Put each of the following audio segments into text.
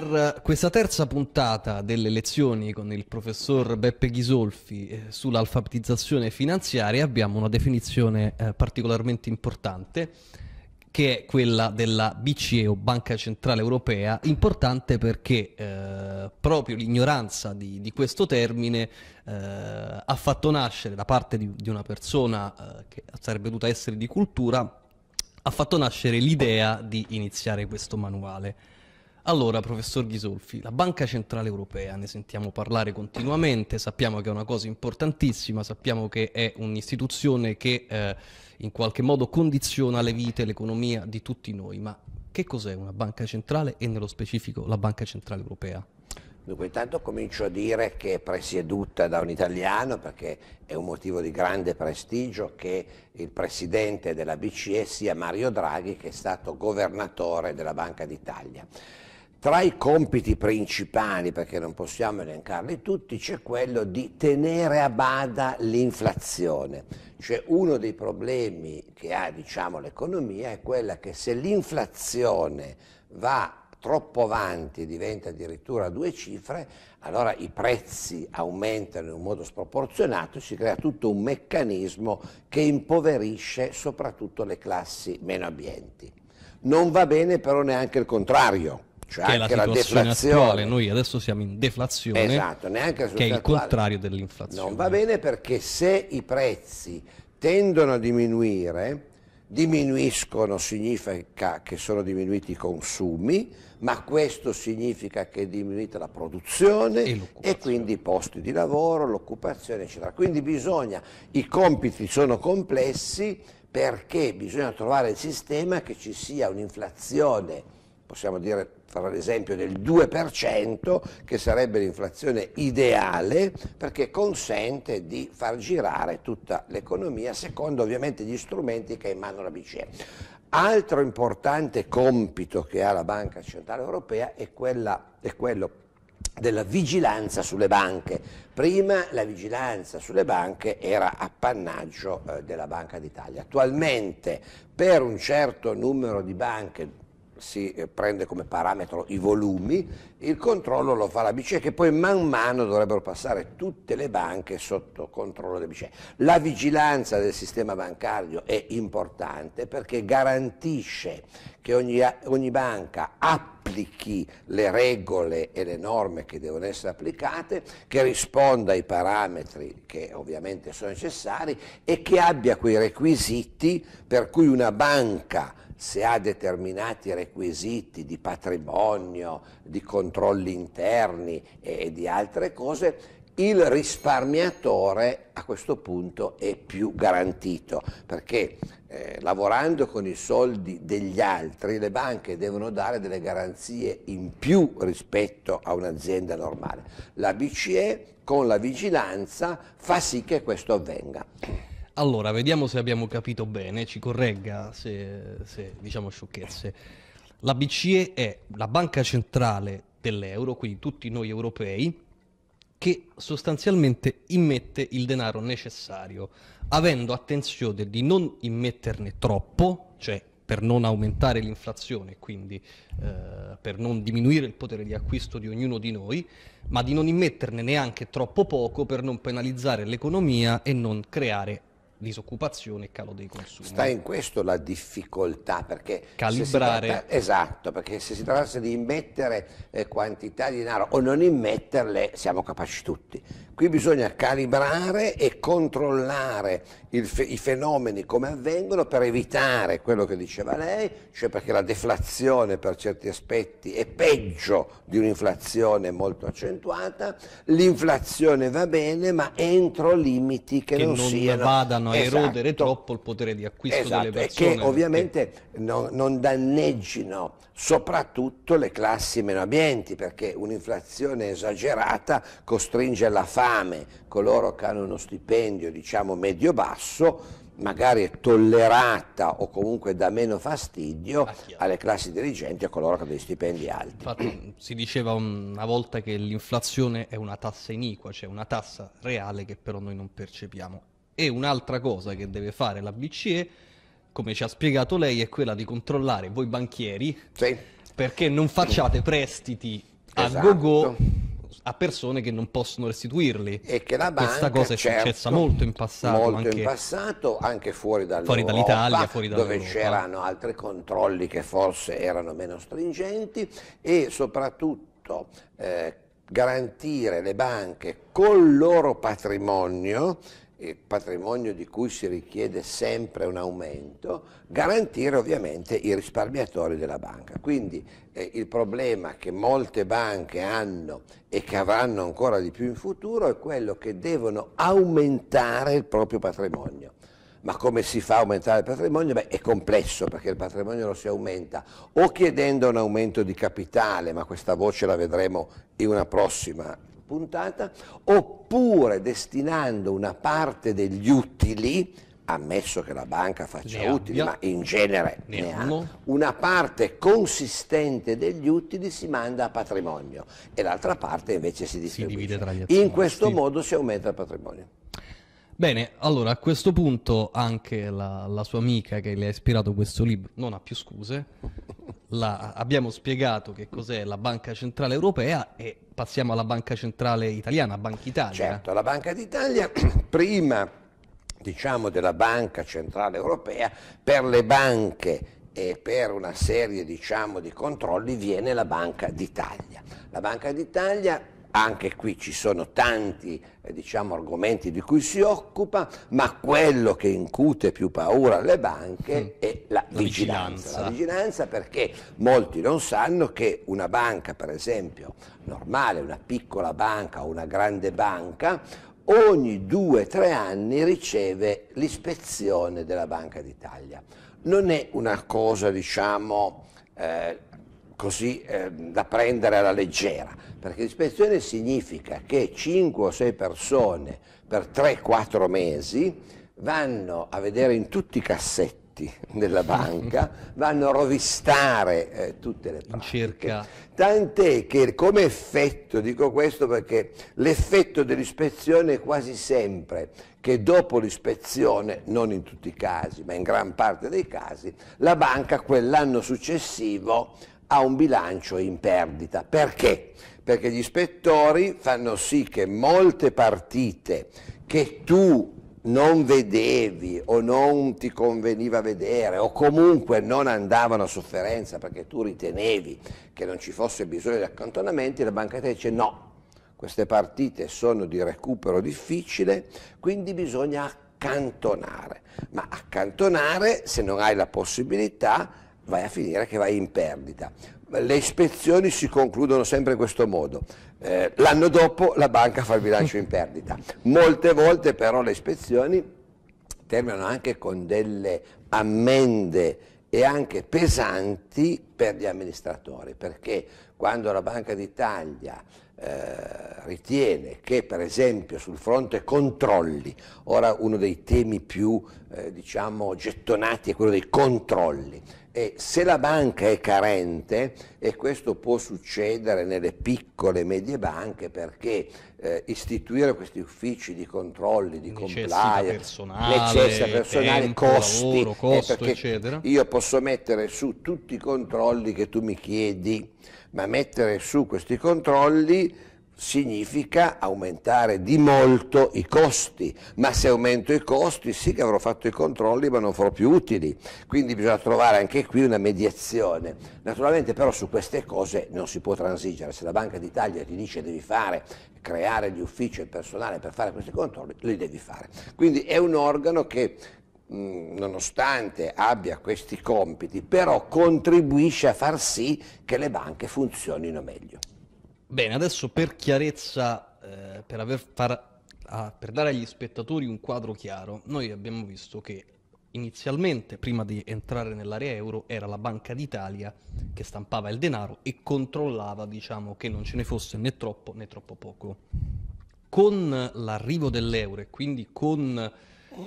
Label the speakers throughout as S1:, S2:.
S1: per eh, questa terza puntata delle lezioni con il professor Beppe Ghisolfi eh, sull'alfabetizzazione finanziaria abbiamo una definizione eh, particolarmente importante che è quella della BCE o Banca Centrale Europea, importante perché eh, proprio l'ignoranza di, di, questo termine eh, ha fatto nascere da parte di, di una persona eh, che sarebbe dovuta essere di cultura, ha fatto nascere l'idea di iniziare questo manuale. Allora, professor Ghisolfi, la Banca Centrale Europea, ne sentiamo parlare continuamente, sappiamo che è una cosa importantissima, sappiamo che è un'istituzione che eh, in qualche modo condiziona le vite, e l'economia di tutti noi, ma che cos'è una banca centrale e nello specifico la Banca Centrale Europea?
S2: Dunque intanto comincio a dire che è presieduta da un italiano perché è un motivo di grande prestigio che il presidente della BCE sia Mario Draghi che è stato governatore della Banca d'Italia. Tra i compiti principali, perché non possiamo elencarli tutti, c'è quello di tenere a bada l'inflazione. Cioè uno dei problemi che ha diciamo, l'economia è quella che se l'inflazione va troppo avanti, e diventa addirittura due cifre, allora i prezzi aumentano in un modo sproporzionato e si crea tutto un meccanismo che impoverisce soprattutto le classi meno abbienti. Non va bene però neanche il contrario cioè che è la situazione la attuale,
S1: noi adesso siamo in deflazione, esatto, neanche che è il contrario dell'inflazione. Non
S2: va bene perché se i prezzi tendono a diminuire, diminuiscono significa che sono diminuiti i consumi, ma questo significa che è diminuita la produzione e, e quindi i posti di lavoro, l'occupazione, eccetera. Quindi bisogna, i compiti sono complessi perché bisogna trovare il sistema che ci sia un'inflazione possiamo dire fare l'esempio del 2% che sarebbe l'inflazione ideale perché consente di far girare tutta l'economia secondo ovviamente gli strumenti che ha in mano la BCE. Altro importante compito che ha la Banca Centrale Europea è, quella, è quello della vigilanza sulle banche. Prima la vigilanza sulle banche era appannaggio eh, della Banca d'Italia. Attualmente per un certo numero di banche, si eh, prende come parametro i volumi, il controllo lo fa la BCE che poi man mano dovrebbero passare tutte le banche sotto controllo della BCE. La vigilanza del sistema bancario è importante perché garantisce che ogni, ogni banca applichi le regole e le norme che devono essere applicate, che risponda ai parametri che ovviamente sono necessari e che abbia quei requisiti per cui una banca se ha determinati requisiti di patrimonio, di controlli interni e, di altre cose, il risparmiatore a questo punto è più garantito perché eh, lavorando con i soldi degli altri le banche devono dare delle garanzie in più rispetto a un'azienda normale. La BCE con la vigilanza fa sì che questo avvenga.
S1: Allora, vediamo se abbiamo capito bene, ci corregga se, se diciamo sciocchezze. La BCE è la banca centrale dell'euro, quindi tutti noi europei, che sostanzialmente immette il denaro necessario, avendo attenzione di non immetterne troppo, cioè per non aumentare l'inflazione, quindi eh, per non diminuire il potere di acquisto di ognuno di noi, ma di non immetterne neanche troppo poco per non penalizzare l'economia e non creare disoccupazione e calo dei consumi.
S2: Sta in questo la difficoltà, perché... Calibrare. Tratta, esatto, perché se si trattasse di immettere eh, quantità di denaro o non immetterle, siamo capaci tutti. Qui bisogna calibrare e controllare fe i fenomeni come avvengono per evitare quello che diceva lei, cioè perché la deflazione per certi aspetti è peggio di un'inflazione molto accentuata, l'inflazione va bene ma entro limiti che, che non, non siano vadano a esatto. erodere troppo il potere di acquisto esatto. delle persone. E che ovviamente perché... non, non, danneggino soprattutto le classi meno abbienti, perché un'inflazione esagerata costringe alla fame coloro che hanno uno stipendio diciamo medio-basso, magari è tollerata o comunque dà meno fastidio ah, alle classi dirigenti e a coloro che hanno dei stipendi alti.
S1: Infatti si diceva una volta che l'inflazione è una tassa iniqua, cioè una tassa reale che però noi non percepiamo. E un'altra cosa che deve fare la BCE, come ci ha spiegato lei, è quella di controllare voi banchieri sì. perché non facciate prestiti esatto. a go-go a persone che non possono restituirli. E che la banca, Questa cosa è certo, successa molto in passato. Molto anche, in
S2: passato, anche fuori, fuori dall'Italia, fuori dove c'erano altri controlli che forse erano meno stringenti e soprattutto eh, garantire le banche col loro patrimonio patrimonio di cui si richiede sempre un aumento, garantire ovviamente i risparmiatori della banca. Quindi eh, il problema che molte banche hanno e che avranno ancora di più in futuro è quello che devono aumentare il proprio patrimonio. Ma come si fa a aumentare il patrimonio? Beh, è complesso perché il patrimonio lo si aumenta o chiedendo un aumento di capitale, ma questa voce la vedremo in una prossima puntata, oppure destinando una parte degli utili ammesso che la banca faccia ne utili, abbia. ma in genere ne, ne ha, una parte consistente degli utili si manda a patrimonio e l'altra parte invece si distribuisce. Si in questo modo si aumenta il patrimonio.
S1: Bene, allora a questo punto anche la, la sua amica che le ha ispirato questo libro non ha più scuse. la, abbiamo spiegato che cos'è la Banca Centrale Europea e passiamo alla Banca Centrale Italiana, Banca Italia. Certo,
S2: la Banca d'Italia prima diciamo, della Banca Centrale Europea per le banche e per una serie diciamo, di controlli viene la Banca d'Italia. La Banca d'Italia anche qui ci sono tanti eh, diciamo, argomenti di cui si occupa, ma quello che incute più paura alle banche mm. è la, la vigilanza. vigilanza. La vigilanza perché molti non sanno che una banca, per esempio, normale, una piccola banca o una grande banca, ogni due o tre anni riceve l'ispezione della Banca d'Italia. Non è una cosa, diciamo, eh, così eh, da prendere alla leggera, perché l'ispezione significa che 5 o 6 persone per 3-4 mesi vanno a vedere in tutti i cassetti della banca vanno a rovistare eh, tutte le banche. Tant'è che come effetto, dico questo perché l'effetto dell'ispezione è quasi sempre che dopo l'ispezione, non in tutti i casi, ma in gran parte dei casi, la banca quell'anno successivo ha un bilancio in perdita. Perché? Perché gli ispettori fanno sì che molte partite che tu non vedevi o non ti conveniva vedere o comunque non andavano a sofferenza perché tu ritenevi che non ci fosse bisogno di accantonamenti, la banca te dice no, queste partite sono di recupero difficile, quindi bisogna accantonare. Ma accantonare, se non hai la possibilità, vai a finire che vai in perdita. Le ispezioni si concludono sempre in questo modo. Eh, l'anno dopo la banca fa il bilancio in perdita. Molte volte però le ispezioni terminano anche con delle ammende e anche pesanti per gli amministratori, perché quando la Banca d'Italia eh, ritiene che per esempio sul fronte controlli, ora uno dei temi più eh, diciamo, gettonati è quello dei controlli, e se la banca è carente, e questo può succedere nelle piccole e medie banche perché eh, istituire questi uffici di controlli, di compliance, personale, necessita personale, tempo, costi, lavoro, eh, costo, eccetera. io posso mettere su tutti i controlli che tu mi chiedi, ma mettere su questi controlli significa aumentare di molto i costi, ma se aumento i costi sì che avrò fatto i controlli ma non farò più utili, quindi bisogna trovare anche qui una mediazione. Naturalmente però su queste cose non si può transigere, se la Banca d'Italia ti dice devi fare, creare gli uffici e il personale per fare questi controlli, li devi fare. Quindi è un organo che mm, nonostante abbia questi compiti, però contribuisce a far sì che le banche funzionino meglio.
S1: Bene, adesso per chiarezza, eh, per, aver far, ah, per dare agli spettatori un quadro chiaro, noi abbiamo visto che inizialmente, prima di entrare nell'area euro, era la Banca d'Italia che stampava il denaro e controllava, diciamo, che non ce ne fosse né troppo né troppo poco. Con l'arrivo dell'euro e quindi con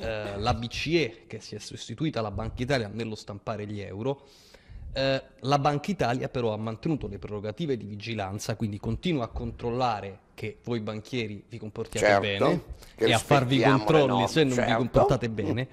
S1: eh, la BCE che si è sostituita alla Banca d'Italia nello stampare gli euro, eh, la Banca Italia però ha mantenuto le prerogative di vigilanza, quindi continua a controllare che voi banchieri vi comportiate certo, bene e a farvi controlli se non certo. vi comportate bene.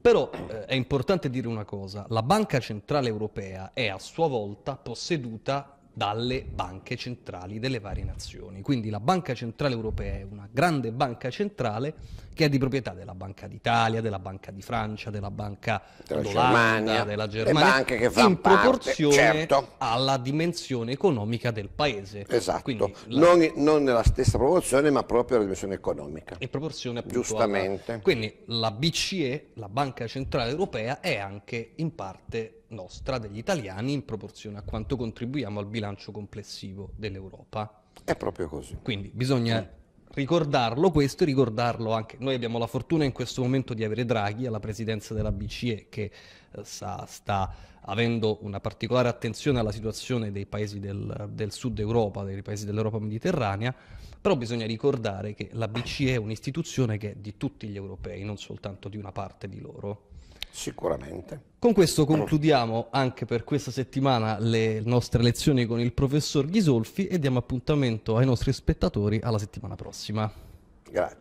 S1: Però eh, è importante dire una cosa, la Banca Centrale Europea è a sua volta posseduta dalle banche centrali delle varie nazioni. Quindi la Banca Centrale Europea è una grande banca centrale che è di proprietà della Banca d'Italia, della Banca di Francia, della Banca della Germania, della Germania che fa in parte, proporzione certo. alla dimensione economica del paese.
S2: Esatto, la... non, non, nella stessa proporzione ma proprio alla dimensione economica.
S1: In proporzione appunto Giustamente. Alla... Quindi la BCE, la Banca Centrale Europea, è anche in parte nostra, degli italiani, in proporzione a quanto contribuiamo al bilancio complessivo dell'Europa.
S2: È proprio così.
S1: Quindi bisogna ricordarlo questo e ricordarlo anche. Noi abbiamo la fortuna in questo momento di avere Draghi alla presidenza della BCE che eh, sa, sta avendo una particolare attenzione alla situazione dei paesi del, del sud Europa, dei paesi dell'Europa mediterranea, però bisogna ricordare che la BCE è un'istituzione che è di tutti gli europei, non soltanto di una parte di loro. Sicuramente. Con questo concludiamo anche per questa settimana le nostre lezioni con il professor Ghisolfi e diamo appuntamento ai nostri spettatori alla settimana prossima.
S2: Grazie.